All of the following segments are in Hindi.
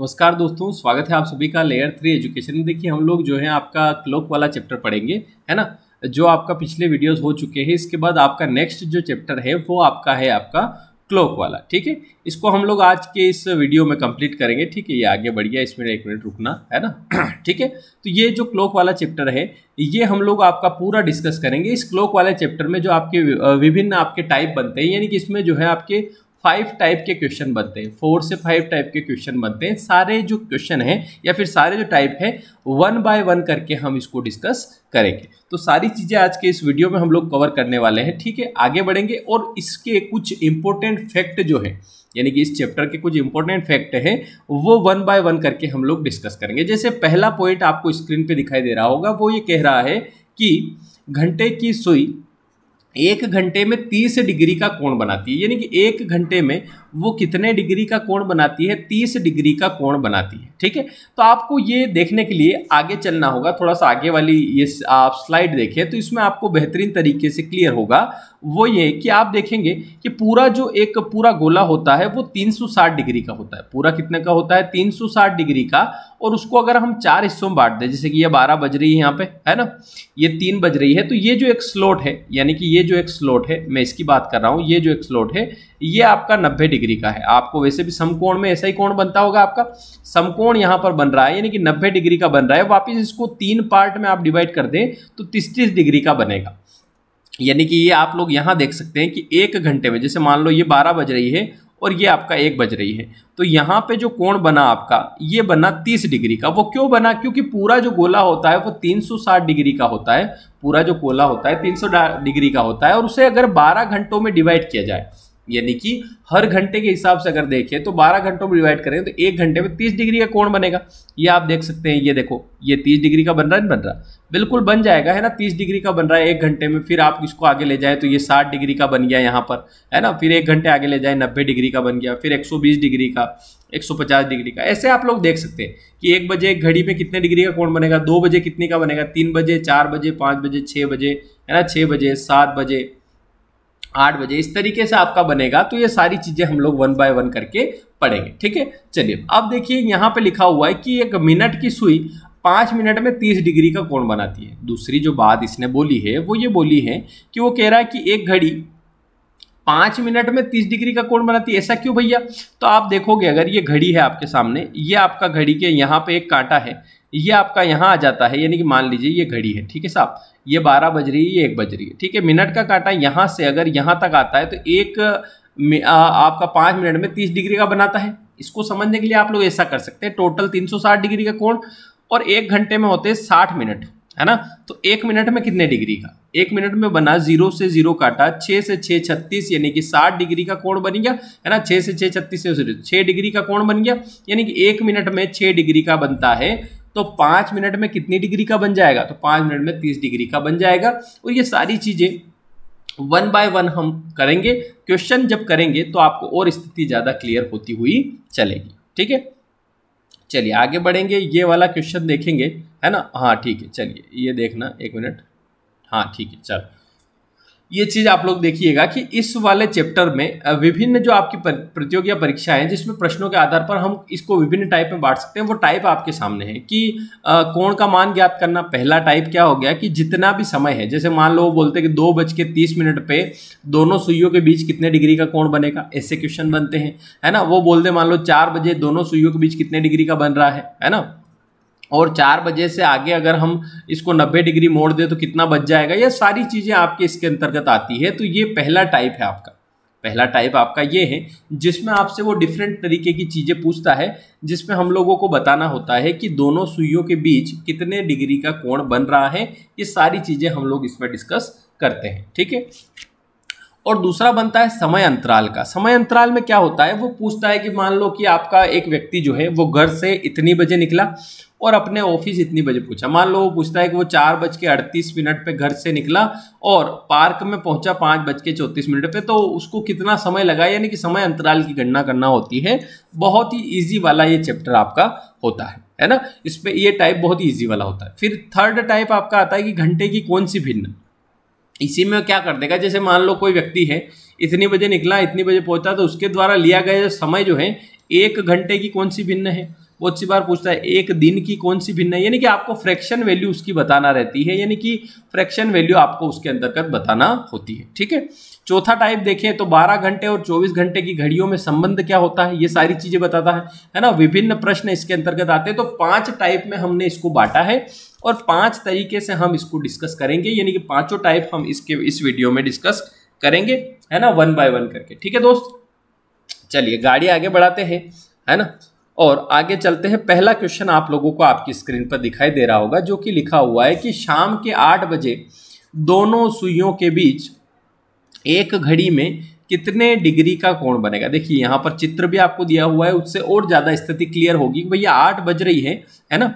नमस्कार दोस्तों स्वागत है आप सभी का लेयर थ्री एजुकेशन में देखिए हम लोग जो है आपका क्लोक वाला चैप्टर पढ़ेंगे है ना जो आपका पिछले वीडियोस हो चुके हैं इसके बाद आपका नेक्स्ट जो चैप्टर है वो आपका है आपका क्लोक वाला ठीक है इसको हम लोग आज के इस वीडियो में कंप्लीट करेंगे ठीक है ये आगे बढ़िया इसमें एक मिनट रुकना है ना ठीक है तो ये जो क्लोक वाला चैप्टर है ये हम लोग आपका पूरा डिस्कस करेंगे इस क्लोक वाले चैप्टर में जो आपके विभिन्न आपके टाइप बनते हैं यानी कि इसमें जो है आपके फाइव टाइप के क्वेश्चन बनते हैं फोर से फाइव टाइप के क्वेश्चन बनते हैं सारे जो क्वेश्चन हैं या फिर सारे जो टाइप है वन बाय वन करके हम इसको डिस्कस करेंगे तो सारी चीज़ें आज के इस वीडियो में हम लोग कवर करने वाले हैं ठीक है आगे बढ़ेंगे और इसके कुछ इम्पोर्टेंट फैक्ट जो है यानी कि इस चैप्टर के कुछ इंपॉर्टेंट फैक्ट हैं वो वन बाय वन करके हम लोग डिस्कस करेंगे जैसे पहला पॉइंट आपको स्क्रीन पर दिखाई दे रहा होगा वो ये कह रहा है कि घंटे की सुई एक घंटे में तीस डिग्री का कोण बनाती है यानी कि एक घंटे में वो कितने डिग्री का कोण बनाती है तीस डिग्री का कोण बनाती है ठीक है तो आपको ये देखने के लिए आगे चलना होगा थोड़ा सा आगे वाली ये आप स्लाइड देखें तो इसमें आपको बेहतरीन तरीके से क्लियर होगा वो ये कि आप देखेंगे कि पूरा जो एक पूरा गोला होता है वो 360 डिग्री का होता है पूरा कितने का होता है 360 डिग्री का और उसको अगर हम चार हिस्सों में बांट दें जैसे कि ये 12 बज रही है यहाँ पे है ना ये तीन बज रही है तो ये जो एक स्लोट है यानी कि ये जो एक स्लोट है मैं इसकी बात कर रहा हूँ ये जो एक स्लोट है ये आपका नब्बे डिग्री का है आपको वैसे भी समकोण में ऐसा ही कोण बनता होगा आपका समकोण यहाँ पर बन रहा है यानी कि नब्बे डिग्री का बन रहा है वापिस इसको तीन पार्ट में आप डिवाइड कर दें तो तीस तीस डिग्री का बनेगा यानी कि ये आप लोग यहाँ देख सकते हैं कि एक घंटे में जैसे मान लो ये बारह बज रही है और ये आपका एक बज रही है तो यहाँ पे जो कोण बना आपका ये बना तीस डिग्री का वो क्यों बना क्योंकि पूरा जो गोला होता है वो तीन सौ साठ डिग्री का होता है पूरा जो गोला होता है तीन सौ डिग्री का होता है और उसे अगर बारह घंटों में डिवाइड किया जाए यानी कि हर घंटे के हिसाब से अगर देखें तो 12 घंटों में डिवाइड करें तो एक घंटे में 30 डिग्री का कोण बनेगा ये आप देख सकते हैं ये देखो ये 30 डिग्री का बन रहा है नहीं बन रहा बिल्कुल बन जाएगा है ना 30 डिग्री का बन रहा है एक घंटे में फिर आप इसको आगे ले जाए तो ये 60 डिग्री का बन गया यहाँ पर है ना फिर एक घंटे आगे ले जाए नब्बे डिग्री का बन गया फिर एक डिग्री का एक डिग्री का ऐसे आप लोग देख सकते हैं कि एक बजे एक घड़ी में कितने डिग्री का कोण बनेगा दो बजे कितने का बनेगा तीन बजे चार बजे पाँच बजे छः बजे है ना छः बजे सात बजे आठ बजे इस तरीके से आपका बनेगा तो ये सारी चीज़ें हम लोग वन बाय वन करके पढ़ेंगे ठीक है चलिए अब देखिए यहाँ पे लिखा हुआ है कि एक मिनट की सुई पाँच मिनट में तीस डिग्री का कोण बनाती है दूसरी जो बात इसने बोली है वो ये बोली है कि वो कह रहा है कि एक घड़ी पाँच मिनट में तीस डिग्री का कोण बनाती है ऐसा क्यों भैया तो आप देखोगे अगर ये घड़ी है आपके सामने ये आपका घड़ी के यहाँ पे एक कांटा है ये आपका यहाँ आ जाता है यानी कि मान लीजिए ये घड़ी है ठीक है साहब ये बारह बज रही है ये एक बज रही है ठीक है मिनट का काटा यहाँ से अगर यहाँ तक आता है तो एक आ, आपका पाँच मिनट में तीस डिग्री का बनाता है इसको समझने के लिए आप लोग ऐसा कर सकते हैं टोटल तीन सौ साठ डिग्री का कोण और एक घंटे में होते हैं साठ मिनट है ना तो एक मिनट में कितने डिग्री का एक मिनट में बना जीरो से जीरो काटा छः से छः छत्तीस यानी कि साठ डिग्री का कोण बन गया है ना छः से छः छत्तीस से छः डिग्री का कोण बन गया यानी कि एक मिनट में छः डिग्री का बनता है तो पाँच मिनट में कितनी डिग्री का बन जाएगा तो पाँच मिनट में तीस डिग्री का बन जाएगा और ये सारी चीज़ें वन बाय वन हम करेंगे क्वेश्चन जब करेंगे तो आपको और स्थिति ज़्यादा क्लियर होती हुई चलेगी ठीक है चलिए आगे बढ़ेंगे ये वाला क्वेश्चन देखेंगे है ना हाँ ठीक है चलिए ये देखना एक मिनट हाँ ठीक है चलो ये चीज़ आप लोग देखिएगा कि इस वाले चैप्टर में विभिन्न जो आपकी प्रतियोगिता परीक्षाएं हैं जिसमें प्रश्नों के आधार पर हम इसको विभिन्न टाइप में बांट सकते हैं वो टाइप आपके सामने है कि कोण का मान ज्ञात करना पहला टाइप क्या हो गया कि जितना भी समय है जैसे मान लो वो बोलते हैं कि दो बज के तीस मिनट पे दोनों सुइयों के बीच कितने डिग्री का कोण बनेगा ऐसे क्वेश्चन बनते हैं है ना वो बोलते मान लो चार बजे दोनों सुइयों के बीच कितने डिग्री का बन रहा है है ना और चार बजे से आगे अगर हम इसको 90 डिग्री मोड़ दें तो कितना बच जाएगा ये सारी चीज़ें आपके इसके अंतर्गत आती है तो ये पहला टाइप है आपका पहला टाइप आपका ये है जिसमें आपसे वो डिफरेंट तरीके की चीज़ें पूछता है जिसमें हम लोगों को बताना होता है कि दोनों सुइयों के बीच कितने डिग्री का कोण बन रहा है ये सारी चीज़ें हम लोग इसमें डिस्कस करते हैं ठीक है और दूसरा बनता है समय अंतराल का समय अंतराल में क्या होता है वो पूछता है कि मान लो कि आपका एक व्यक्ति जो है वो घर से इतनी बजे निकला और अपने ऑफिस इतनी बजे पूछा मान लो वो पूछता है कि वो चार बज के अड़तीस मिनट पे घर से निकला और पार्क में पहुंचा पाँच बज के चौंतीस मिनट पे तो उसको कितना समय लगा यानी कि समय अंतराल की गणना करना होती है बहुत ही ईजी वाला ये चैप्टर आपका होता है है ना इस पर यह टाइप बहुत ही ईजी वाला होता है फिर थर्ड टाइप आपका आता है कि घंटे की कौन सी भिन्न इसी में क्या कर देगा जैसे मान लो कोई व्यक्ति है इतनी बजे निकला इतनी बजे पहुंचा तो उसके द्वारा लिया गया समय जो है एक घंटे की कौन सी भिन्न है बहुत सी बार पूछता है एक दिन की कौन सी भिन्न है यानी कि आपको फ्रैक्शन वैल्यू उसकी बताना रहती है यानी कि फ्रैक्शन वैल्यू आपको उसके अंतर्गत बताना होती है ठीक है चौथा टाइप देखें तो 12 घंटे और 24 घंटे की घड़ियों में संबंध क्या होता है ये सारी चीजें बताता है है ना विभिन्न प्रश्न इसके अंतर्गत आते हैं तो पांच टाइप में हमने इसको बांटा है और पांच तरीके से हम इसको डिस्कस करेंगे यानी कि पांचों टाइप हम इसके इस वीडियो में डिस्कस करेंगे है ना वन बाय वन करके ठीक है दोस्त चलिए गाड़ी आगे बढ़ाते हैं है ना और आगे चलते हैं पहला क्वेश्चन आप लोगों को आपकी स्क्रीन पर दिखाई दे रहा होगा जो कि लिखा हुआ है कि शाम के आठ बजे दोनों सुइयों के बीच एक घड़ी में कितने डिग्री का कोण बनेगा देखिए यहाँ पर चित्र भी आपको दिया हुआ है उससे और ज़्यादा स्थिति क्लियर होगी कि भैया आठ बज रही है है ना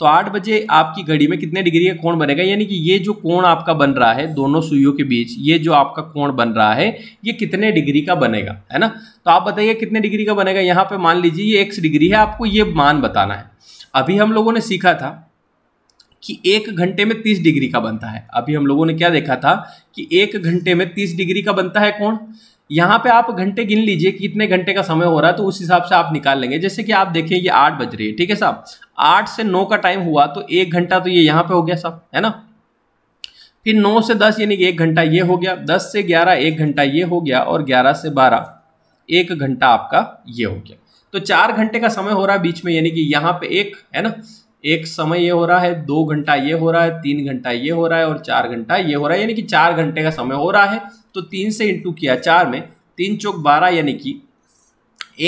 तो आठ बजे आपकी घड़ी में कितने डिग्री का कोण बनेगा यानी कि ये जो कोण आपका बन रहा है दोनों सुइयों के बीच ये जो आपका कोण बन रहा है ये कितने डिग्री का बनेगा है ना तो आप बताइए कितने डिग्री का बनेगा यहाँ पे मान लीजिए ये एक्स डिग्री है आपको ये मान बताना है अभी हम लोगों ने सीखा था कि एक घंटे में तीस डिग्री का बनता है अभी हम लोगों ने क्या देखा था कि एक घंटे में तीस डिग्री का बनता है कौन यहाँ पे आप घंटे गिन लीजिए कि कितने घंटे का समय हो रहा है तो उस हिसाब से आप निकाल लेंगे जैसे कि आप देखिए ये आठ बज रही है ठीक है साहब आठ से नौ का टाइम हुआ तो एक घंटा तो ये यहाँ पे हो गया साहब है ना फिर नौ से दस यानी कि एक घंटा ये हो गया दस से ग्यारह एक घंटा ये हो गया और ग्यारह से बारह एक घंटा आपका ये हो गया तो चार घंटे का समय हो रहा है बीच में यानी कि यहाँ पे एक है ना एक समय ये हो रहा है दो घंटा ये हो रहा है तीन घंटा ये हो रहा है और चार घंटा ये हो रहा है यानी कि चार घंटे का समय हो रहा है तो तीन से इंटू किया चार में तीन चौक बारह यानी कि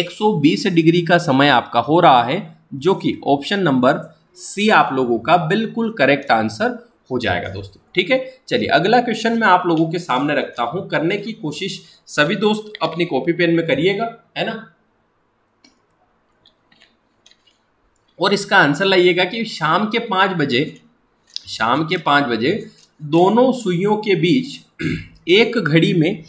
120 डिग्री का समय आपका हो रहा है जो कि ऑप्शन नंबर सी आप लोगों का बिल्कुल करेक्ट आंसर हो जाएगा दोस्तों ठीक है चलिए अगला क्वेश्चन मैं आप लोगों के सामने रखता हूं करने की कोशिश सभी दोस्त अपनी कॉपी पेन में करिएगा है ना और इसका आंसर लाइएगा कि शाम के पाँच बजे शाम के पाँच बजे दोनों सुइयों के बीच एक घड़ी में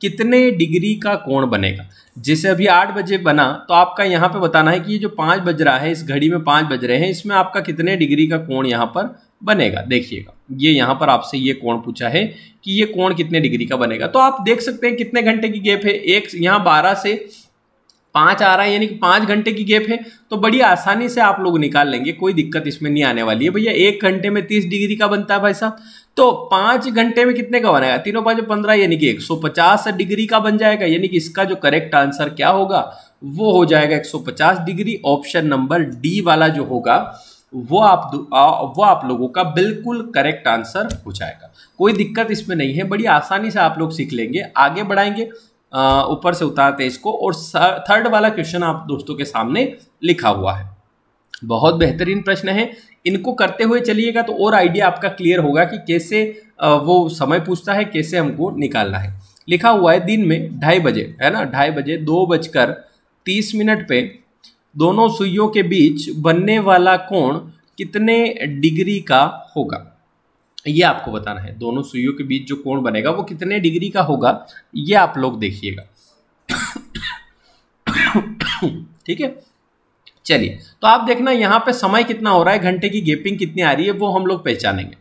कितने डिग्री का कोण बनेगा जैसे अभी आठ बजे बना तो आपका यहाँ पे बताना है कि ये जो पाँच बज रहा है इस घड़ी में पाँच बज रहे हैं इसमें आपका कितने डिग्री का कोण यहाँ पर बनेगा देखिएगा ये यहाँ पर आपसे ये कोण पूछा है कि ये कोण कितने डिग्री का बनेगा तो आप देख सकते हैं कितने घंटे की गैप है एक यहाँ बारह से पाँच आ रहा है यानी कि पाँच घंटे की गैप है तो बड़ी आसानी से आप लोग निकाल लेंगे कोई दिक्कत इसमें नहीं आने वाली है भैया एक घंटे में तीस डिग्री का बनता है भाई साहब तो पाँच घंटे में कितने का बनेगा तीनों पाँच पंद्रह यानी कि एक सौ पचास डिग्री का बन जाएगा यानी कि इसका जो करेक्ट आंसर क्या होगा वो हो जाएगा एक सौ पचास डिग्री ऑप्शन नंबर डी वाला जो होगा वो आप वो आप लोगों का बिल्कुल करेक्ट आंसर हो जाएगा कोई दिक्कत इसमें नहीं है बड़ी आसानी से आप लोग सीख लेंगे आगे बढ़ाएंगे ऊपर से उतारते हैं इसको और थर्ड वाला क्वेश्चन आप दोस्तों के सामने लिखा हुआ है बहुत बेहतरीन प्रश्न है इनको करते हुए चलिएगा तो और आइडिया आपका क्लियर होगा कि कैसे वो समय पूछता है कैसे हमको निकालना है लिखा हुआ है दिन में ढाई बजे है ना ढाई बजे दो बजकर तीस मिनट पे दोनों सुइयों के बीच बनने वाला कोण कितने डिग्री का होगा ये आपको बताना है दोनों सुइयों के बीच जो कोण बनेगा वो कितने डिग्री का होगा ये आप लोग देखिएगा ठीक है चलिए तो आप देखना यहाँ पे समय कितना हो रहा है घंटे की गेपिंग कितनी आ रही है वो हम लोग पहचानेंगे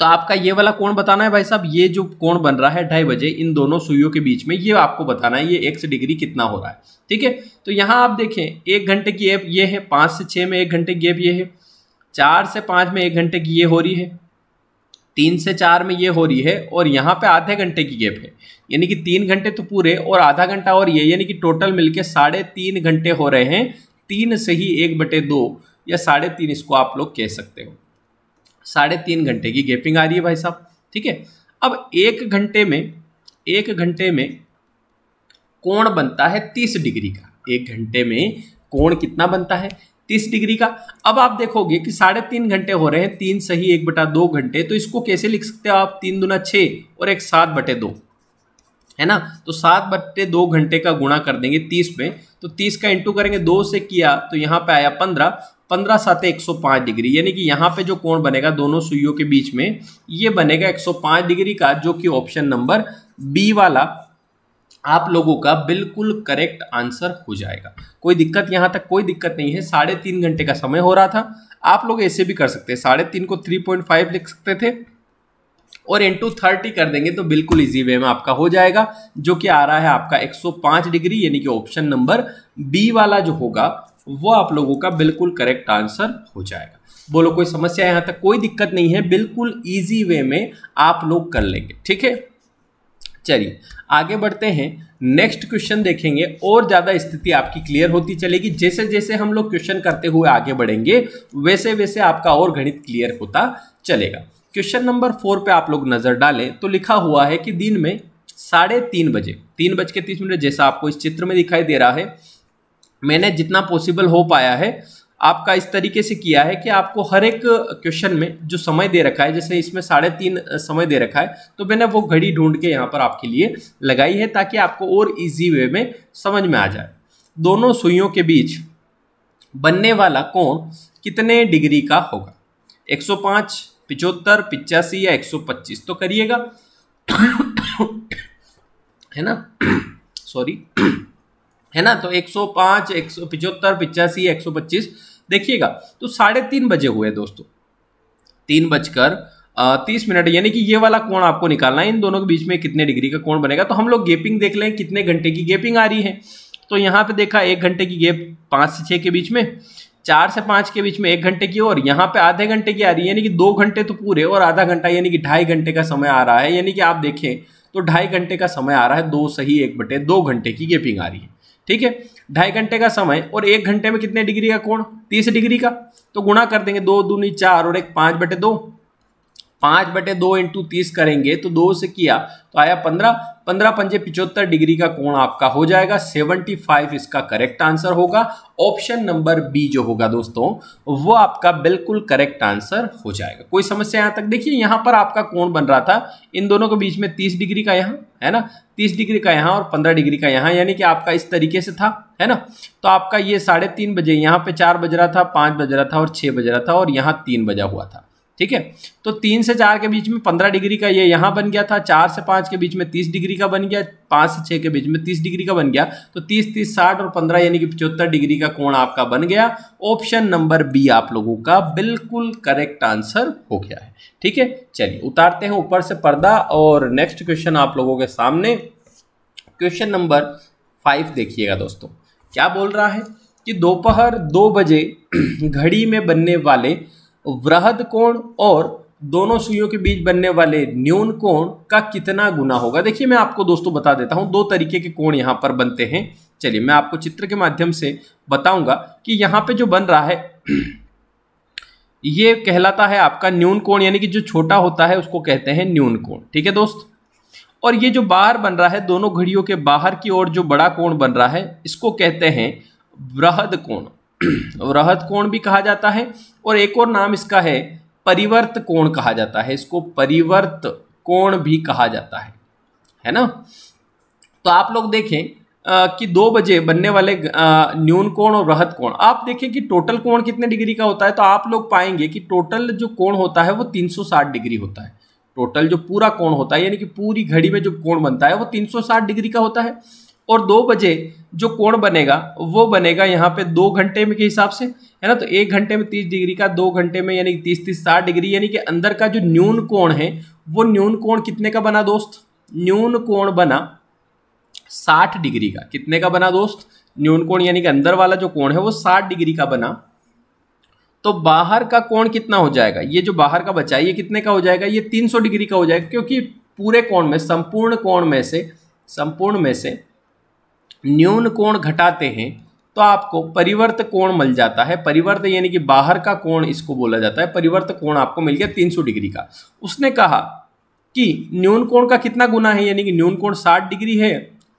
तो आपका ये वाला कोण बताना है भाई साहब ये जो कोण बन रहा है ढाई बजे इन दोनों सुइयों के बीच में ये आपको बताना है ये एक्स डिग्री कितना हो रहा है ठीक है तो यहाँ आप देखें एक घंटे की गैप ये है पाँच से छः में एक घंटे की गैप ये है चार से पाँच में एक घंटे की ये हो रही है तीन से चार में ये हो रही है और यहाँ पे आधे घंटे की गैप है यानी कि तीन घंटे तो पूरे और आधा घंटा और ये यानी कि टोटल मिलके साढ़े तीन घंटे हो रहे हैं तीन से ही एक बटे दो या साढ़े तीन इसको आप लोग कह सकते हो साढ़े तीन घंटे की गैपिंग आ रही है भाई साहब ठीक है अब एक घंटे में एक घंटे में कोण बनता है तीस डिग्री का एक घंटे में कोण कितना बनता है तीस डिग्री का अब आप देखोगे कि साढ़े तीन घंटे हो रहे हैं तीन सही एक बटा दो घंटे तो इसको कैसे लिख सकते हो आप तीन दुना छः और एक सात बटे दो है ना तो सात बटे दो घंटे का गुणा कर देंगे तीस में तो तीस का इंटू करेंगे दो से किया तो यहाँ पे आया पंद्रह पंद्रह सात एक सौ पाँच डिग्री यानी कि यहाँ पे जो कोण बनेगा दोनों सुइयों के बीच में ये बनेगा एक सौ पाँच डिग्री का जो कि ऑप्शन नंबर बी वाला आप लोगों का बिल्कुल करेक्ट आंसर हो जाएगा कोई दिक्कत यहाँ तक कोई दिक्कत नहीं है साढ़े तीन घंटे का समय हो रहा था आप लोग ऐसे भी कर सकते हैं साढ़े तीन को थ्री पॉइंट फाइव लिख सकते थे और इन टू थर्टी कर देंगे तो बिल्कुल इजी वे में आपका हो जाएगा जो कि आ रहा है आपका एक सौ पाँच डिग्री यानी कि ऑप्शन नंबर बी वाला जो होगा वो आप लोगों का बिल्कुल करेक्ट आंसर हो जाएगा बोलो कोई समस्या यहाँ तक कोई दिक्कत नहीं है बिल्कुल ईजी वे में आप लोग कर लेंगे ठीक है चलिए आगे बढ़ते हैं नेक्स्ट क्वेश्चन देखेंगे और ज़्यादा स्थिति आपकी क्लियर होती चलेगी जैसे जैसे हम लोग क्वेश्चन करते हुए आगे बढ़ेंगे वैसे वैसे आपका और गणित क्लियर होता चलेगा क्वेश्चन नंबर फोर पे आप लोग नज़र डालें तो लिखा हुआ है कि दिन में साढ़े तीन बजे तीन बज के तीस मिनट जैसा आपको इस चित्र में दिखाई दे रहा है मैंने जितना पॉसिबल हो पाया है आपका इस तरीके से किया है कि आपको हर एक क्वेश्चन में जो समय दे रखा है जैसे इसमें साढ़े तीन समय दे रखा है तो मैंने वो घड़ी ढूंढ के यहाँ पर आपके लिए लगाई है ताकि आपको और इजी वे में समझ में आ जाए दोनों सुइयों के बीच बनने वाला कोण कितने डिग्री का होगा 105, पिचहत्तर पिचासी या 125 तो करिएगा है ना सॉरी है ना तो 105 एक सौ पिचहत्तर पिचासी एक सौ पच्चीस देखिएगा तो साढ़े तीन बजे हुए दोस्तों तीन बजकर तीस मिनट यानी कि ये वाला कोण आपको निकालना है इन दोनों के बीच में कितने डिग्री का कोण बनेगा तो हम लोग गेपिंग देख लें कितने घंटे की गेपिंग आ रही है तो यहाँ पे देखा एक घंटे की गेप पाँच से छः के बीच में चार से पाँच के बीच में एक घंटे की और यहाँ पे आधे घंटे की आ रही है यानी कि दो घंटे तो पूरे और आधा घंटा यानी कि ढाई घंटे का समय आ रहा है यानी कि आप देखें तो ढाई घंटे का समय आ रहा है दो सही एक बटे दो घंटे की गेपिंग आ रही है ठीक है ढाई घंटे का समय और एक घंटे में कितने डिग्री का कोण तीस डिग्री का तो गुणा कर देंगे दो दूनी चार और एक पाँच बटे दो पांच बटे दो इंटू तीस करेंगे तो दो से किया तो आया पंद्रह पंद्रह पंजे पिचहत्तर डिग्री का कोण आपका हो जाएगा सेवनटी फाइव इसका करेक्ट आंसर होगा ऑप्शन नंबर बी जो होगा दोस्तों वो आपका बिल्कुल करेक्ट आंसर हो जाएगा कोई समस्या यहाँ तक देखिए यहाँ पर आपका कोण बन रहा था इन दोनों के बीच में तीस डिग्री का यहाँ है ना तीस डिग्री का यहाँ और पंद्रह डिग्री का यहाँ यानी कि आपका इस तरीके से था है ना तो आपका ये साढ़े तीन बजे यहाँ पे चार बज रहा था पाँच बज रहा था और छः बज रहा था और यहाँ तीन बजा हुआ था ठीक है तो तीन से चार के बीच में पंद्रह डिग्री का ये यहाँ बन गया था चार से पाँच के बीच में तीस डिग्री का बन गया पाँच से छः के बीच में तीस डिग्री का बन गया तो तीस तीस साठ और पंद्रह यानी कि पचहत्तर डिग्री का कोण आपका बन गया ऑप्शन नंबर बी आप लोगों का बिल्कुल करेक्ट आंसर हो गया है ठीक है चलिए उतारते हैं ऊपर से पर्दा और नेक्स्ट क्वेश्चन आप लोगों के सामने क्वेश्चन नंबर फाइव देखिएगा दोस्तों क्या बोल रहा है कि दोपहर दो बजे घड़ी में बनने वाले वृहद कोण और दोनों सुइयों के बीच बनने वाले न्यून कोण का कितना गुना होगा देखिए मैं आपको दोस्तों बता देता हूं दो तरीके के कोण यहां पर बनते हैं चलिए मैं आपको चित्र के माध्यम से बताऊंगा कि यहां पे जो बन रहा है ये कहलाता है आपका न्यून कोण यानी कि जो छोटा होता है उसको कहते हैं न्यून कोण ठीक है दोस्त और ये जो बाहर बन रहा है दोनों घड़ियों के बाहर की ओर जो बड़ा कोण बन रहा है इसको कहते हैं वृहद कोण वृहत कोण भी कहा जाता है और एक और नाम इसका है परिवर्त कोण कहा जाता है इसको परिवर्त कोण भी कहा जाता है है ना तो आप लोग देखें आ, कि दो बजे बनने वाले न्यून कोण और वृहत कोण आप देखें कि टोटल कोण कितने डिग्री का होता है तो आप लोग पाएंगे कि टोटल जो कोण होता है वो 360 डिग्री होता है टोटल जो पूरा कोण होता है यानी कि पूरी घड़ी में जो कोण बनता है वो 360 डिग्री का होता है और दो बजे जो कोण बनेगा वो बनेगा यहाँ पे दो घंटे में के हिसाब से है ना तो एक घंटे में तीस डिग्री का दो घंटे में यानी तीस तीस साठ डिग्री यानी कि अंदर का जो न्यून कोण है वो न्यून कोण कितने का बना दोस्त न्यून कोण बना साठ डिग्री का कितने का बना दोस्त न्यून कोण यानी कि अंदर वाला जो कोण है वो साठ डिग्री का बना तो बाहर का कोण कितना हो जाएगा ये जो बाहर का बचा है ये कितने का हो जाएगा ये 300 डिग्री का हो जाएगा क्योंकि पूरे कोण में संपूर्ण कोण में से संपूर्ण में से न्यून कोण घटाते हैं तो आपको परिवर्त कोण मिल जाता है परिवर्त यानी कि बाहर का कोण इसको बोला जाता है परिवर्त कोण आपको मिल गया 300 डिग्री का उसने कहा कि न्यून कोण का कितना गुना है यानी कि न्यून कोण 60 डिग्री है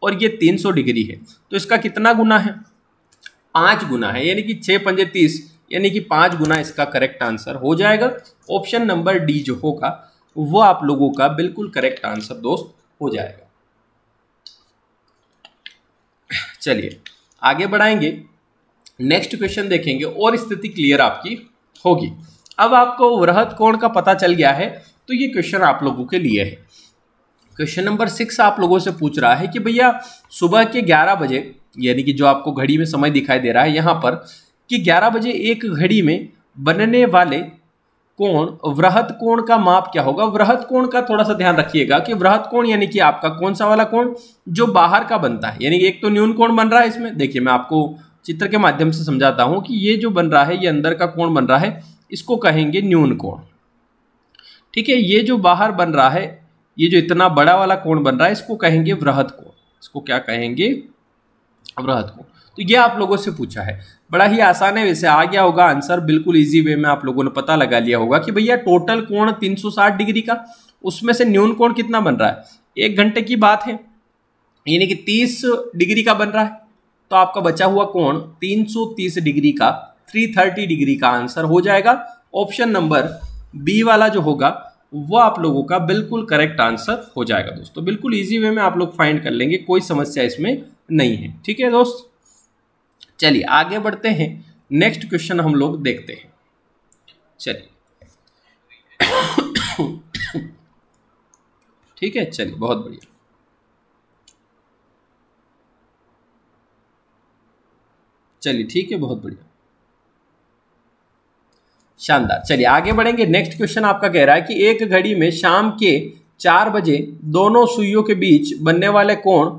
और ये 300 डिग्री है तो इसका कितना गुना है पाँच गुना है यानी कि छः पंजे तीस यानी कि पाँच गुना इसका करेक्ट आंसर हो जाएगा ऑप्शन नंबर डी जो होगा वो आप लोगों का बिल्कुल करेक्ट आंसर दोस्त हो जाएगा चलिए आगे बढ़ाएंगे नेक्स्ट क्वेश्चन देखेंगे और स्थिति क्लियर आपकी होगी अब आपको वृहत कोण का पता चल गया है तो ये क्वेश्चन आप लोगों के लिए है क्वेश्चन नंबर सिक्स आप लोगों से पूछ रहा है कि भैया सुबह के ग्यारह बजे यानी कि जो आपको घड़ी में समय दिखाई दे रहा है यहाँ पर कि ग्यारह बजे एक घड़ी में बनने वाले कोण वृहत कोण का माप क्या होगा वृहत कोण का थोड़ा सा ध्यान रखिएगा कि वृहत कोण यानी कि आपका कौन सा वाला कोण जो बाहर का बनता है यानी एक तो न्यून कोण बन रहा है इसमें देखिए मैं आपको चित्र के माध्यम से समझाता हूं कि ये जो बन रहा है ये अंदर का कोण बन रहा है इसको कहेंगे न्यून कोण ठीक है ये जो बाहर बन रहा है ये जो इतना बड़ा वाला कोण बन रहा है इसको कहेंगे वृहत कोण इसको क्या कहेंगे वृहत कोण तो ये आप लोगों से पूछा है बड़ा ही आसान है वैसे आ गया होगा आंसर बिल्कुल इजी वे में आप लोगों ने पता लगा लिया होगा कि भैया टोटल कोण 360 डिग्री का उसमें से न्यून कोण कितना बन रहा है एक घंटे की बात है यानी कि 30 डिग्री का बन रहा है तो आपका बचा हुआ कोण 330 डिग्री का 330 डिग्री का आंसर हो जाएगा ऑप्शन नंबर बी वाला जो होगा वह आप लोगों का बिल्कुल करेक्ट आंसर हो जाएगा दोस्तों बिल्कुल ईजी वे में आप लोग फाइंड कर लेंगे कोई समस्या इसमें नहीं है ठीक है दोस्त चलिए आगे बढ़ते हैं नेक्स्ट क्वेश्चन हम लोग देखते हैं चलिए ठीक है चलिए बहुत बढ़िया चलिए ठीक है बहुत बढ़िया शानदार चलिए आगे बढ़ेंगे नेक्स्ट क्वेश्चन आपका कह रहा है कि एक घड़ी में शाम के चार बजे दोनों सुइयों के बीच बनने वाले कोण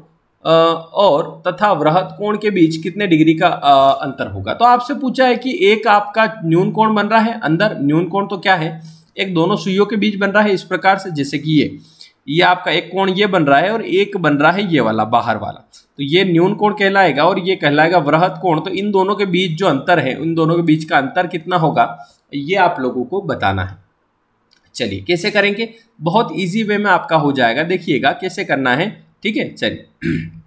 और तथा वृहत कोण के बीच कितने डिग्री का अंतर होगा तो आपसे पूछा है कि एक आपका न्यून कोण बन रहा है अंदर न्यून कोण तो क्या है एक दोनों सुइयों के बीच बन रहा है इस प्रकार से जैसे कि ये ये आपका एक कोण ये बन रहा है और एक बन रहा है ये वाला बाहर वाला तो ये न्यून कोण कहलाएगा और ये कहलाएगा वृहत कोण तो इन दोनों के बीच जो अंतर है उन दोनों के बीच का अंतर कितना होगा ये आप लोगों को बताना है चलिए कैसे करेंगे बहुत इजी वे में आपका हो जाएगा देखिएगा कैसे करना है ठीक है चलिए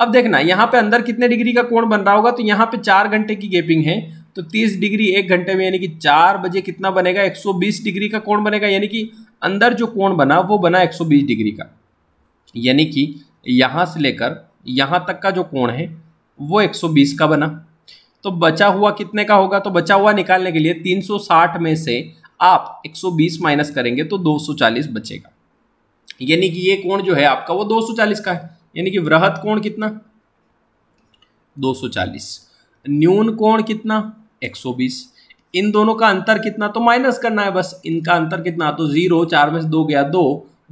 अब देखना यहाँ पे अंदर कितने डिग्री का कोण बन रहा होगा तो यहाँ पे चार घंटे की गैपिंग है तो 30 डिग्री एक घंटे में यानी कि चार बजे कितना बनेगा 120 डिग्री का कोण बनेगा यानी कि अंदर जो कोण बना वो बना 120 डिग्री का यानी कि यहाँ से लेकर यहाँ तक का जो कोण है वो 120 का बना तो बचा हुआ कितने का होगा तो बचा हुआ निकालने के लिए 360 में से आप 120 माइनस करेंगे तो 240 बचेगा यानी कि ये कोण जो है आपका वो दो का है यानी कि वृहत कोण कितना 240 न्यून कोण कितना 120 इन दोनों का अंतर कितना तो माइनस करना है बस इनका अंतर कितना तो जीरो चार में से दो गया दो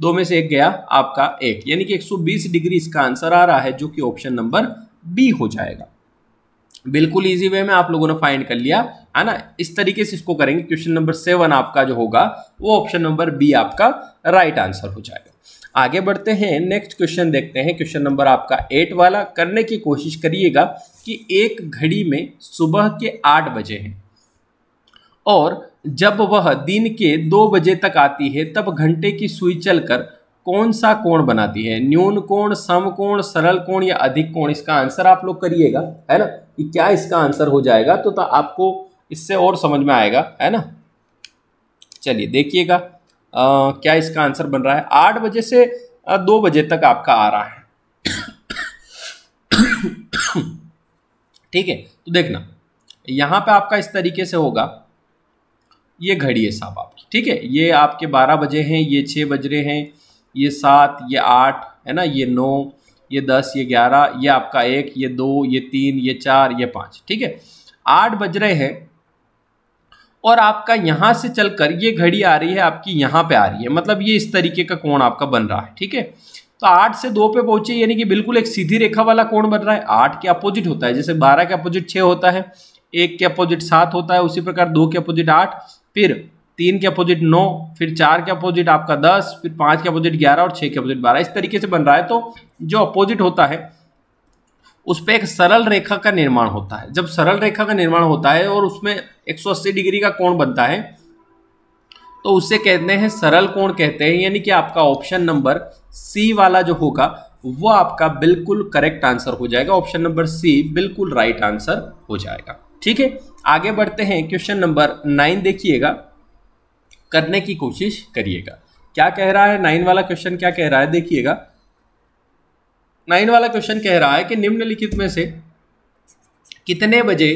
दो में से एक गया आपका एक यानी कि 120 डिग्री इसका आंसर आ रहा है जो कि ऑप्शन नंबर बी हो जाएगा बिल्कुल इजी वे में आप लोगों ने फाइंड कर लिया है ना इस तरीके से इसको करेंगे क्वेश्चन नंबर सेवन आपका जो होगा वो ऑप्शन नंबर बी आपका राइट आंसर हो जाएगा आगे बढ़ते हैं नेक्स्ट क्वेश्चन देखते हैं क्वेश्चन नंबर आपका एट वाला करने की कोशिश करिएगा कि एक घड़ी में सुबह के आठ बजे हैं और जब वह दिन के दो बजे तक आती है तब घंटे की सुई चलकर कौन सा कोण बनाती है न्यून कोण कोण सरल कोण या अधिक कोण इसका आंसर आप लोग करिएगा है ना कि क्या इसका आंसर हो जाएगा तो, तो आपको इससे और समझ में आएगा है ना चलिए देखिएगा आ, क्या इसका आंसर बन रहा है आठ बजे से दो बजे तक आपका आ रहा है ठीक है तो देखना यहां पे आपका इस तरीके से होगा ये घड़ी है साहब आपकी ठीक है ये आपके बारह बजे हैं ये छः बज रहे हैं ये सात ये आठ है ना ये नौ ये दस ये ग्यारह ये आपका एक ये दो ये तीन ये चार ये पाँच ठीक है आठ बज रहे हैं और आपका यहाँ से चलकर ये घड़ी आ रही है आपकी यहाँ पे आ रही है मतलब ये इस तरीके का कोण आपका बन रहा है ठीक है तो आठ से दो पे पहुंचे यानी कि बिल्कुल एक सीधी रेखा वाला कोण बन रहा है आठ के अपोजिट होता है जैसे बारह के अपोजिट छः होता है एक के अपोजिट सात होता है उसी प्रकार दो के अपोजिट आठ फिर तीन के अपोजिट नौ फिर चार के अपोजिट आपका दस फिर पाँच के अपोजिट ग्यारह और छः के अपोजिट बारह इस तरीके से बन रहा है तो जो अपोजिट होता है उस पर एक सरल रेखा का निर्माण होता है जब सरल रेखा का निर्माण होता है और उसमें 180 डिग्री का कोण बनता है तो उसे कहते हैं सरल कोण कहते हैं यानी कि आपका ऑप्शन नंबर सी वाला जो होगा वो आपका बिल्कुल करेक्ट आंसर हो जाएगा ऑप्शन नंबर सी बिल्कुल राइट आंसर हो जाएगा ठीक है आगे बढ़ते हैं क्वेश्चन नंबर नाइन देखिएगा करने की कोशिश करिएगा क्या कह रहा है नाइन वाला क्वेश्चन क्या कह रहा है देखिएगा नाइन वाला क्वेश्चन कह रहा है कि निम्नलिखित में से कितने बजे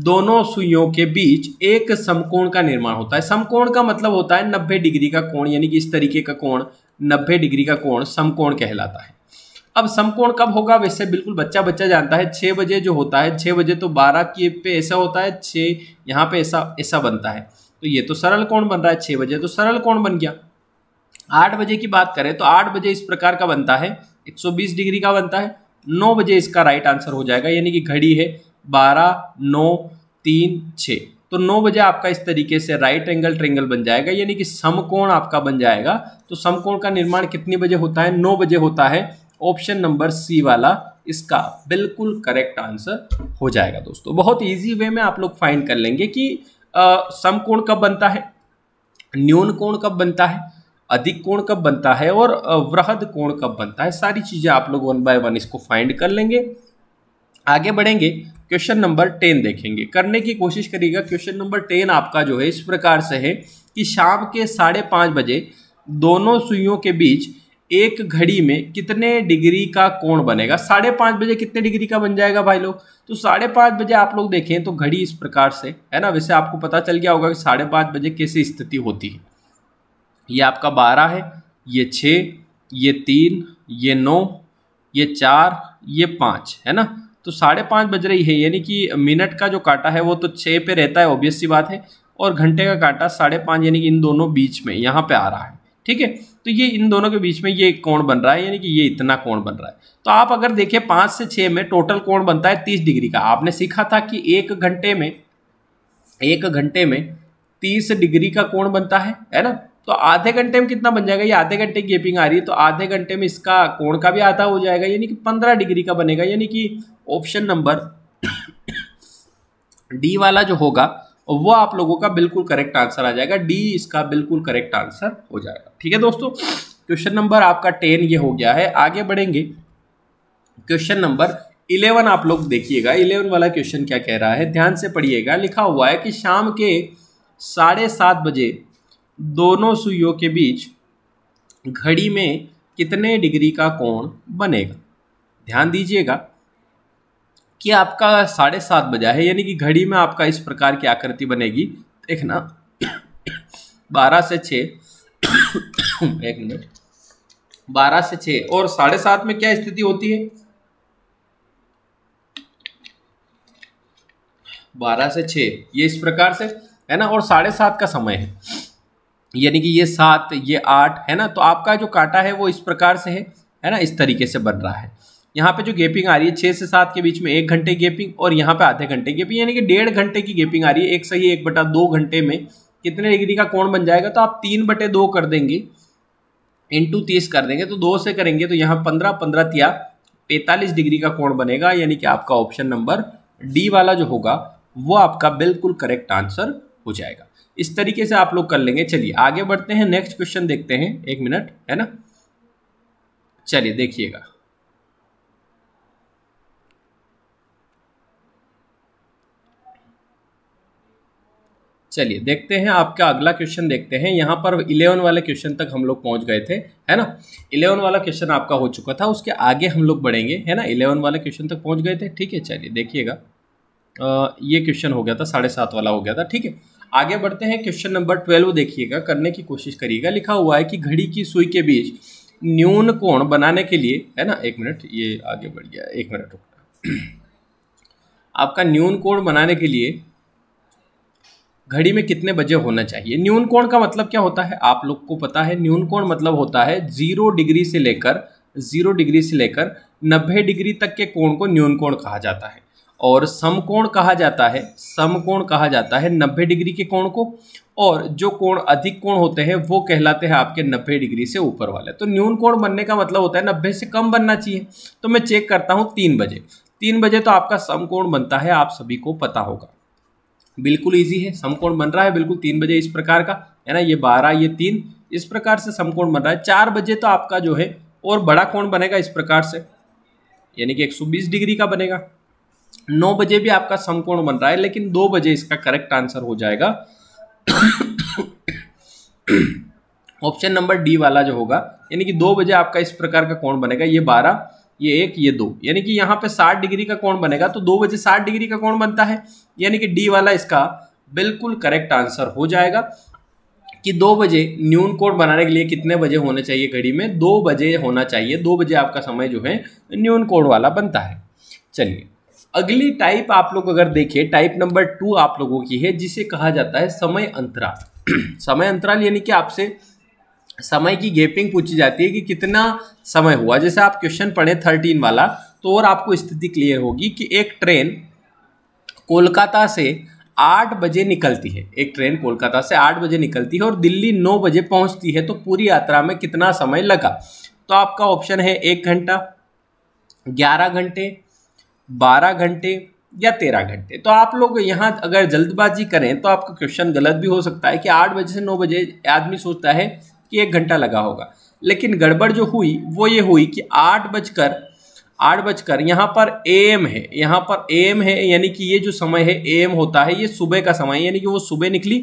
दोनों सुइयों के बीच एक समकोण का निर्माण होता है समकोण का मतलब होता है नब्बे डिग्री का कोण यानी कि इस तरीके का कोण नब्बे डिग्री का कोण समकोण कहलाता है अब समकोण कब होगा वैसे बिल्कुल बच्चा बच्चा जानता है छः बजे जो होता है छः बजे तो बारह के पे ऐसा होता है छः यहाँ पे ऐसा ऐसा बनता है तो ये तो सरल कोण बन रहा है छः बजे तो सरल कोण बन गया आठ बजे की बात करें तो आठ बजे इस प्रकार का बनता है एक डिग्री का बनता है नौ बजे इसका राइट आंसर हो जाएगा यानी कि घड़ी है बारह नौ तीन छः तो नौ बजे आपका इस तरीके से राइट एंगल ट्रेंगल बन जाएगा यानी कि समकोण आपका बन जाएगा तो समकोण का निर्माण कितनी बजे होता है नौ बजे होता है ऑप्शन नंबर सी वाला इसका बिल्कुल करेक्ट आंसर हो जाएगा दोस्तों बहुत इजी वे में आप लोग फाइंड कर लेंगे कि समकोण कब बनता है न्यून कोण कब बनता है अधिक कोण कब बनता है और वृहद कोण कब बनता है सारी चीज़ें आप लोग वन बाय वन इसको फाइंड कर लेंगे आगे बढ़ेंगे क्वेश्चन नंबर टेन देखेंगे करने की कोशिश करिएगा क्वेश्चन नंबर टेन आपका जो है इस प्रकार से है कि शाम के साढ़े पाँच बजे दोनों सुइयों के बीच एक घड़ी में कितने डिग्री का कोण बनेगा साढ़े पाँच बजे कितने डिग्री का बन जाएगा भाई लोग तो साढ़े पाँच बजे आप लोग देखें तो घड़ी इस प्रकार से है ना वैसे आपको पता चल गया होगा कि साढ़े पाँच बजे कैसी स्थिति होती है ये आपका बारह है ये छः ये तीन ये नौ ये चार ये पाँच है ना तो साढ़े पाँच बज रही है यानी कि मिनट का जो काटा है वो तो छः पे रहता है ऑब्वियस सी बात है और घंटे का काटा साढ़े पाँच यानी कि इन दोनों बीच में यहाँ पे आ रहा है ठीक है तो ये इन दोनों के बीच में ये कोण बन रहा है यानी कि ये इतना कोण बन रहा है तो आप अगर देखें पाँच से छः में टोटल कोण बनता है तीस डिग्री का आपने सीखा था कि एक घंटे में एक घंटे में तीस डिग्री का कोण बनता है है ना तो आधे घंटे में कितना बन जाएगा ये आधे घंटे की गेपिंग आ रही है तो आधे घंटे में इसका कोण का भी आधा हो जाएगा यानी कि पंद्रह डिग्री का बनेगा यानी कि ऑप्शन नंबर डी वाला जो होगा वो आप लोगों का बिल्कुल करेक्ट आंसर आ जाएगा डी इसका बिल्कुल करेक्ट आंसर हो जाएगा ठीक है दोस्तों क्वेश्चन नंबर आपका टेन ये हो गया है आगे बढ़ेंगे क्वेश्चन नंबर इलेवन आप लोग देखिएगा इलेवन वाला क्वेश्चन क्या कह रहा है ध्यान से पढ़िएगा लिखा हुआ है कि शाम के साढ़े सात बजे दोनों सुइयों के बीच घड़ी में कितने डिग्री का कोण बनेगा ध्यान दीजिएगा कि आपका साढ़े सात बजा है यानी कि घड़ी में आपका इस प्रकार की आकृति बनेगी देखना बारह से छ एक मिनट बारह से छ और साढ़े सात में क्या स्थिति होती है बारह से छ ये इस प्रकार से है ना और साढ़े सात का समय है यानी कि ये सात ये आठ है ना तो आपका जो काटा है वो इस प्रकार से है है ना इस तरीके से बन रहा है यहाँ पे जो गेपिंग आ रही है छः से सात के बीच में एक घंटे गेपिंग और यहाँ पे आधे घंटे गेपिंग यानी कि डेढ़ घंटे की गेपिंग आ रही है एक सही एक बटा दो घंटे में कितने डिग्री का कोण बन जाएगा तो आप तीन बटे दो कर देंगे इंटू तीस कर देंगे तो दो से करेंगे तो यहाँ पंद्रह पंद्रह तिया पैंतालीस डिग्री का कोण बनेगा यानी कि आपका ऑप्शन नंबर डी वाला जो होगा वो आपका बिल्कुल करेक्ट आंसर हो जाएगा इस तरीके से आप लोग कर लेंगे चलिए आगे बढ़ते हैं नेक्स्ट क्वेश्चन देखते हैं एक मिनट है ना चलिए देखिएगा चलिए देखते हैं आपका अगला क्वेश्चन देखते हैं यहाँ पर इलेवन वाले क्वेश्चन तक हम लोग पहुँच गए थे है ना इलेवन वाला क्वेश्चन आपका हो चुका था उसके आगे हम लोग बढ़ेंगे है ना इलेवन वाले क्वेश्चन तक पहुँच गए थे ठीक है चलिए देखिएगा ये क्वेश्चन हो गया था साढ़े सात वाला हो गया था ठीक है आगे बढ़ते हैं क्वेश्चन नंबर ट्वेल्व देखिएगा करने की कोशिश करिएगा लिखा हुआ है कि घड़ी की सुई के बीच न्यून कोण बनाने के लिए है ना एक मिनट ये आगे बढ़ गया एक मिनट रुकना आपका न्यून कोण बनाने के लिए घड़ी में कितने बजे होना चाहिए न्यून कोण का मतलब क्या होता है आप लोग को पता है न्यून कोण मतलब होता है जीरो डिग्री से लेकर जीरो डिग्री से लेकर नब्बे डिग्री तक के कोण को न्यून कोण कहा जाता है और समकोण कहा जाता है समकोण कहा जाता है नब्बे डिग्री के कोण को और जो कोण अधिक कोण होते हैं वो कहलाते हैं आपके नब्बे डिग्री से ऊपर वाले तो न्यून कोण बनने का मतलब होता है नब्बे से कम बनना चाहिए तो मैं चेक करता हूँ तीन बजे तीन बजे तो आपका समकोण बनता है आप सभी को पता होगा बिल्कुल ईजी है समकोण बन रहा है बिल्कुल तीन बजे इस प्रकार का है ना ये बारह ये तीन इस प्रकार से समकोण बन रहा है चार बजे तो आपका जो है और बड़ा कोण बनेगा इस प्रकार से यानी कि 120 डिग्री का बनेगा नौ बजे भी आपका समकोण बन रहा है लेकिन दो बजे इसका करेक्ट आंसर हो जाएगा ऑप्शन नंबर डी वाला जो होगा यानी कि दो बजे आपका इस प्रकार का कोण बनेगा ये बारह ये एक ये दो यानी कि यहाँ पे साठ डिग्री का कोण बनेगा तो दो बजे साठ डिग्री का कोण बनता है यानी कि डी वाला इसका बिल्कुल करेक्ट आंसर हो जाएगा कि दो बजे न्यून कोण बनाने के लिए कितने बजे होने चाहिए घड़ी में दो बजे होना चाहिए दो बजे आपका समय जो है न्यून कोड वाला बनता है चलिए अगली टाइप आप लोग अगर देखें टाइप नंबर टू आप लोगों की है जिसे कहा जाता है समय अंतराल समय अंतराल यानी कि आपसे समय की गैपिंग पूछी जाती है कि कितना समय हुआ जैसे आप क्वेश्चन पढ़े थर्टीन वाला तो और आपको स्थिति क्लियर होगी कि एक ट्रेन कोलकाता से आठ बजे निकलती है एक ट्रेन कोलकाता से आठ बजे निकलती है और दिल्ली नौ बजे पहुंचती है तो पूरी यात्रा में कितना समय लगा तो आपका ऑप्शन है एक घंटा ग्यारह घंटे बारह घंटे या तेरह घंटे तो आप लोग यहाँ अगर जल्दबाजी करें तो आपका क्वेश्चन गलत भी हो सकता है कि आठ बजे से नौ बजे आदमी सोचता है कि एक घंटा लगा होगा लेकिन गड़बड़ जो हुई वो ये हुई कि आठ बजकर आठ बजकर यहाँ पर ए एम है यहाँ पर ए एम है यानी कि ये जो समय है ए एम होता है ये सुबह का समय यानी कि वो सुबह निकली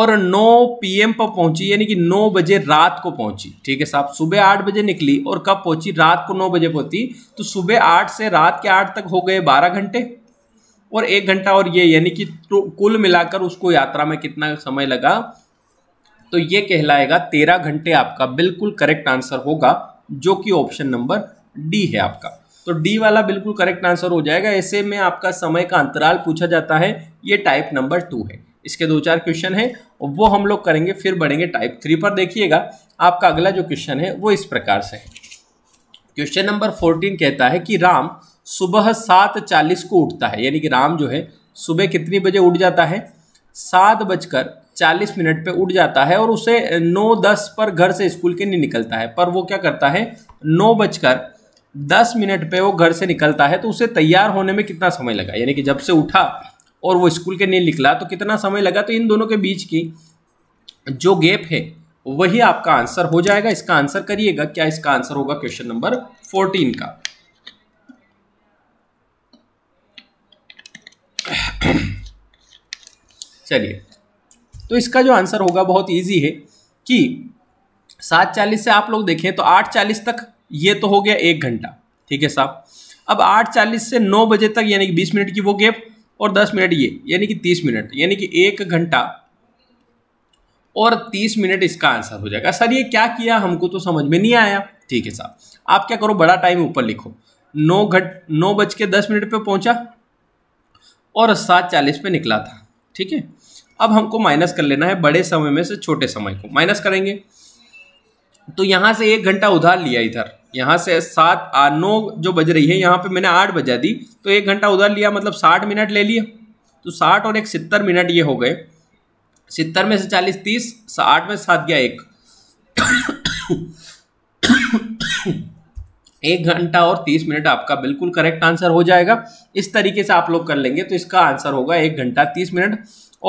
और 9 पीएम पर पहुंची यानी कि 9 बजे रात को पहुंची ठीक है साहब सुबह 8 बजे निकली और कब पहुंची रात को 9 बजे पहुंची तो सुबह 8 से रात के 8 तक हो गए 12 घंटे और एक घंटा और ये यानी कि तो कुल मिलाकर उसको यात्रा में कितना समय लगा तो ये कहलाएगा तेरह घंटे आपका बिल्कुल करेक्ट आंसर होगा जो कि ऑप्शन नंबर डी है आपका तो डी वाला बिल्कुल करेक्ट आंसर हो जाएगा ऐसे में आपका समय का अंतराल पूछा जाता है ये टाइप नंबर टू है इसके दो चार क्वेश्चन हैं वो हम लोग करेंगे फिर बढ़ेंगे टाइप थ्री पर देखिएगा आपका अगला जो क्वेश्चन है वो इस प्रकार से है क्वेश्चन नंबर फोर्टीन कहता है कि राम सुबह सात चालीस को उठता है यानी कि राम जो है सुबह कितनी बजे उठ जाता है सात बजकर चालीस मिनट पे उठ जाता है और उसे नौ दस पर घर से स्कूल के नहीं निकलता है पर वो क्या करता है नौ बजकर दस मिनट पे वो घर से निकलता है तो उसे तैयार होने में कितना समय लगा यानी कि जब से उठा और वो स्कूल के नहीं निकला तो कितना समय लगा तो इन दोनों के बीच की जो गैप है वही आपका आंसर हो जाएगा इसका आंसर करिएगा क्या इसका आंसर होगा क्वेश्चन नंबर फोर्टीन का चलिए तो इसका जो आंसर होगा बहुत ईजी है कि सात चालीस से आप लोग देखें तो आठ चालीस तक ये तो हो गया एक घंटा ठीक है साहब अब आठ चालीस से नौ बजे तक यानी कि बीस मिनट की वो गैप और दस मिनट ये यानी कि तीस मिनट यानी कि एक घंटा और तीस मिनट इसका आंसर हो जाएगा सर ये क्या किया हमको तो समझ में नहीं आया ठीक है साहब आप क्या करो बड़ा टाइम ऊपर लिखो नौ घट नौ बज के दस मिनट पे पहुंचा और सात चालीस पे निकला था ठीक है अब हमको माइनस कर लेना है बड़े समय में से छोटे समय को माइनस करेंगे तो यहाँ से एक घंटा उधार लिया इधर यहाँ से सात नौ जो बज रही है यहाँ पे मैंने आठ बजा दी तो एक घंटा उधार लिया मतलब साठ मिनट ले लिया तो साठ और एक सितर मिनट ये हो गए सितर में से चालीस तीस साठ में सात गया एक एक घंटा और तीस मिनट आपका बिल्कुल करेक्ट आंसर हो जाएगा इस तरीके से आप लोग कर लेंगे तो इसका आंसर होगा एक घंटा तीस मिनट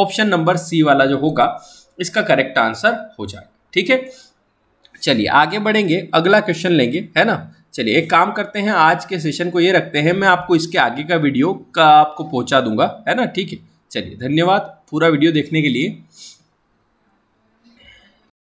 ऑप्शन नंबर सी वाला जो होगा इसका करेक्ट आंसर हो जाएगा ठीक है चलिए आगे बढ़ेंगे अगला क्वेश्चन लेंगे है ना चलिए एक काम करते हैं आज के सेशन को ये रखते हैं मैं आपको इसके आगे का वीडियो का आपको पहुंचा दूंगा है ना ठीक है चलिए धन्यवाद पूरा वीडियो देखने के लिए